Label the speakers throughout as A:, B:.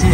A: सी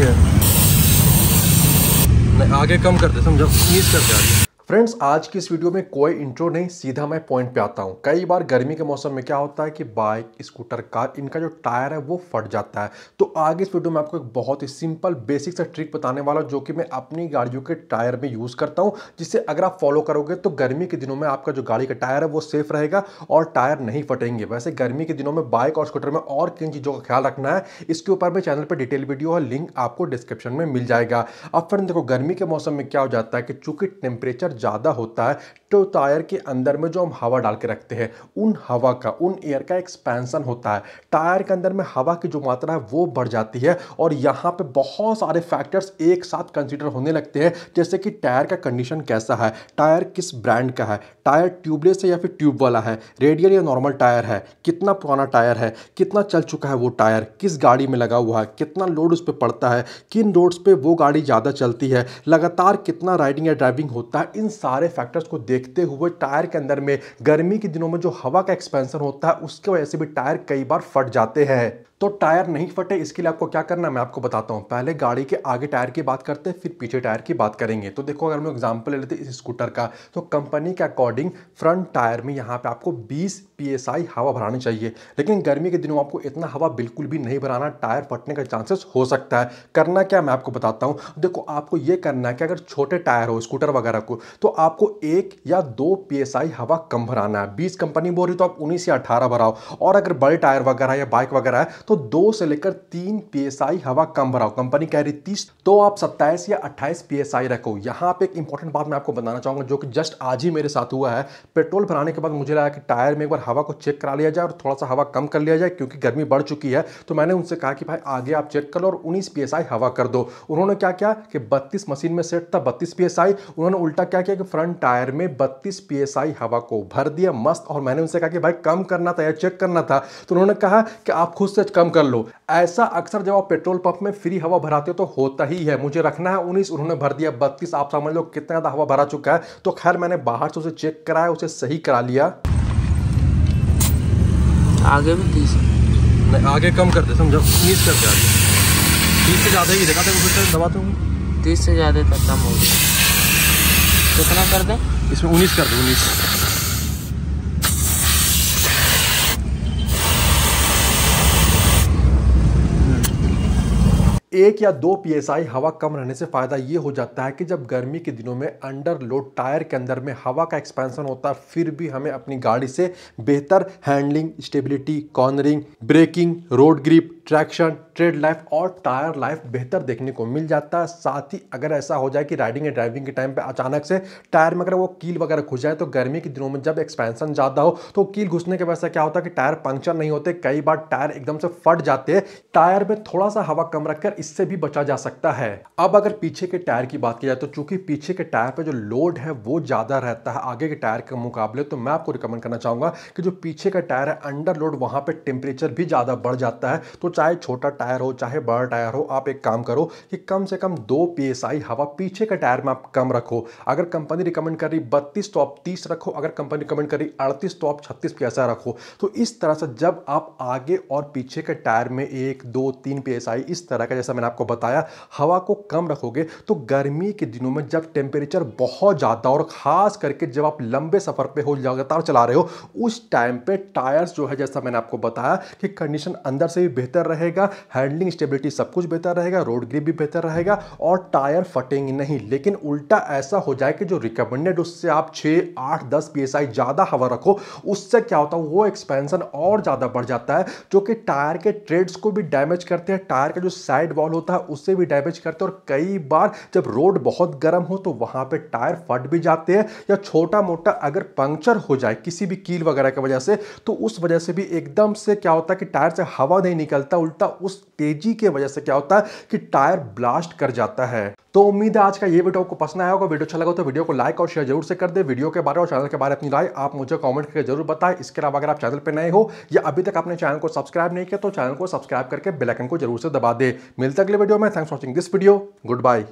A: है आगे कम कर दे समझो कर करते आगे फ्रेंड्स आज की इस वीडियो में कोई इंट्रो नहीं सीधा मैं पॉइंट पे आता हूँ कई बार गर्मी के मौसम में क्या होता है कि बाइक स्कूटर कार इनका जो टायर है वो फट जाता है तो आगे इस वीडियो में आपको एक बहुत ही सिंपल बेसिक सा ट्रिक बताने वाला हूँ जो कि मैं अपनी गाड़ियों के टायर में यूज़ करता हूँ जिससे अगर आप फॉलो करोगे तो गर्मी के दिनों में आपका जो गाड़ी का टायर है वो सेफ रहेगा और टायर नहीं फटेंगे वैसे गर्मी के दिनों में बाइक और स्कूटर में और किन चीज़ों का ख्याल रखना है इसके ऊपर मैं चैनल पर डिटेल वीडियो और लिंक आपको डिस्क्रिप्शन में मिल जाएगा अब फ्रेंड देखो गर्मी के मौसम में क्या हो जाता है कि चूंकि टेम्परेचर ज़्यादा होता है तो टायर के अंदर में जो हम हवा डाल के रखते हैं उन हवा का उन एयर का एक्सपेंसन होता है टायर के अंदर में हवा की जो मात्रा है वो बढ़ जाती है और यहाँ पे बहुत सारे फैक्टर्स एक साथ कंसिडर होने लगते हैं जैसे कि टायर का कंडीशन कैसा है टायर किस ब्रांड का है टायर ट्यूबलेस है या फिर ट्यूब वाला है रेडियल या नॉर्मल टायर है कितना पुराना टायर है कितना चल चुका है वो टायर किस गाड़ी में लगा हुआ है कितना लोड उस पर पड़ता है किन रोड्स पर वो गाड़ी ज़्यादा चलती है लगातार कितना राइडिंग या ड्राइविंग होता है इन सारे फैक्टर्स को देखते हुए टायर के अंदर में गर्मी के दिनों में जो हवा का एक्सपेंशन होता है उसकी वजह से भी टायर कई बार फट जाते हैं तो टायर नहीं फटे इसके लिए आपको क्या करना है मैं आपको बताता हूँ पहले गाड़ी के आगे टायर की बात करते हैं फिर पीछे टायर की बात करेंगे तो देखो अगर हम लोग एग्जाम्पल ले लेते हैं इस स्कूटर का तो कंपनी के अकॉर्डिंग फ्रंट टायर में यहाँ पे आपको 20 पीएसआई हवा भरानी चाहिए लेकिन गर्मी के दिनों आपको इतना हवा बिल्कुल भी नहीं भराना टायर फटने का चांसेस हो सकता है करना क्या मैं आपको बताता हूँ देखो आपको ये करना है कि अगर छोटे टायर हो स्कूटर वगैरह को तो आपको एक या दो पीएसआई हवा कम भराना है बीस कंपनी बोल रही तो आप उन्नीस या अठारह भराओ और अगर बड़े टायर वगैरह या बाइक वगैरह है तो दो से लेकर तीन पीएसआई हवा कम भराओ कंपनी कह रही तीस तो आप सत्ताईस या अट्ठाईस पीएसआई रखो यहां पे एक इंपॉर्टेंट बात मैं आपको बताना चाहूंगा जो कि जस्ट आज ही मेरे साथ हुआ है पेट्रोल भराने के बाद मुझे लगा कि टायर में एक बार हवा को चेक करा लिया जाए और थोड़ा सा हवा कम कर लिया जाए क्योंकि गर्मी बढ़ चुकी है तो मैंने उनसे कहा कि भाई आगे आप चेक कर लो और उन्नीस पी हवा कर दो उन्होंने क्या किया कि बत्तीस मशीन में सेट था बत्तीस पी उन्होंने उल्टा क्या क्या कि फ्रंट टायर में 32 पीएसआई हवा को भर दिया मस्त और मैंने उनसे कहा कि भाई कम करना था या चेक करना था तो उन्होंने कहा कि आप खुद से कम कर लो ऐसा अक्सर जब आप पेट्रोल पंप में फ्री हवा भराते हो तो होता ही है मुझे रखना है उन्नीस उन्होंने भर दिया बत्तीस आप समझ लो कितना ज़्यादा हवा भरा चुका है तो खैर मैंने बाहर से उसे चेक कराया उसे सही करा लिया आगे भी तीस नहीं आगे कम कर दे समझो उन्नीस करके आगे तीस से ज़्यादा ही देखा था दबाते हूँ तीस से ज़्यादा तक कम हो गया कितना कर दें इसमें उन्नीस कर दो उन्नीस एक या दो पीएसआई हवा कम रहने से फ़ायदा ये हो जाता है कि जब गर्मी के दिनों में अंडर लोड टायर के अंदर में हवा का एक्सपेंशन होता है फिर भी हमें अपनी गाड़ी से बेहतर handling stability cornering braking road grip traction tread life और टायर लाइफ बेहतर देखने को मिल जाता है साथ ही अगर ऐसा हो जाए कि राइडिंग या ड्राइविंग के टाइम पे अचानक से टायर में अगर वो कील वगैरह घुस जाए तो गर्मी के दिनों में जब एक्सपेंशन ज़्यादा हो तो कील घुसने के वजह से क्या होता है कि टायर पंक्चर नहीं होते कई बार टायर एकदम से फट जाते हैं टायर में थोड़ा सा हवा कम रखकर इससे भी बचा जा सकता है अब अगर पीछे के टायर की बात की जाए तो चूंकि पीछे के टायर पर जो लोड है वो ज़्यादा रहता है आगे के टायर के मुकाबले तो मैं आपको रिकमेंड करना चाहूँगा कि जो पीछे का टायर है अंडर लोड वहाँ पर टेम्परेचर भी ज़्यादा बढ़ जाता है तो चाहे छोटा टायर हो चाहे बड़ा टायर हो आप एक काम करो कि कम से कम दो पी हवा पीछे के टायर में आप कम रखो अगर कंपनी रिकमेंड कर रही बत्तीस तो आप तीस रखो अगर कंपनी रिकमेंड कर रही अड़तीस तो आप छत्तीस पी रखो तो इस तरह से जब आप आगे और पीछे के टायर में एक दो तीन पी इस तरह का जैसा मैंने आपको बताया हवा को कम रखोगे तो गर्मी के दिनों में जब टेम्परेचर बहुत ज़्यादा और ख़ास करके जब आप लंबे सफ़र पे हो लगातार चला रहे हो उस टाइम पे टायर्स जो है जैसा मैंने आपको बताया कि कंडीशन अंदर से भी बेहतर बेहतर रहेगा हैंडलिंग स्टेबिलिटी सब कुछ बेहतर रहेगा रोड ग्रिप भी बेहतर रहेगा और टायर फटेंगे नहीं लेकिन उल्टा ऐसा हो जाए कि जो रिकमेंडेड उससे आप छः आठ दस पी ज़्यादा हवा रखो उससे क्या होता है वो एक्सपेंसन और ज़्यादा बढ़ जाता है जो कि टायर के ट्रेड्स को भी डैमेज करते हैं टायर का जो साइड वॉल होता है उससे भी डैमेज करते हैं और कई बार जब रोड बहुत गर्म हो तो वहाँ पर टायर फट भी जाते हैं या छोटा मोटा अगर पंक्चर हो जाए किसी भी कील वगैरह की वजह से तो उस वजह से भी एकदम से क्या होता है कि टायर से हवा नहीं निकलती लगता है उल्टा उस तेजी के वजह से क्या होता है कि टायर ब्लास्ट कर जाता है तो उम्मीद है आज का ये वीडियो आपको पसंद आया होगा वीडियो अच्छा लगा तो वीडियो को लाइक और शेयर जरूर से कर दे वीडियो के बारे और चैनल के बारे अपनी राय आप मुझे कमेंट करके जरूर बताएं इसके अलावा अगर आप चैनल पर नए हो या अभी तक आपने चैनल को सब्सक्राइब नहीं किया तो चैनल को सब्सक्राइब करके बेलाइकन को जरूर से दबा दे मिलते अगले वीडियो में thanks watching this video good bye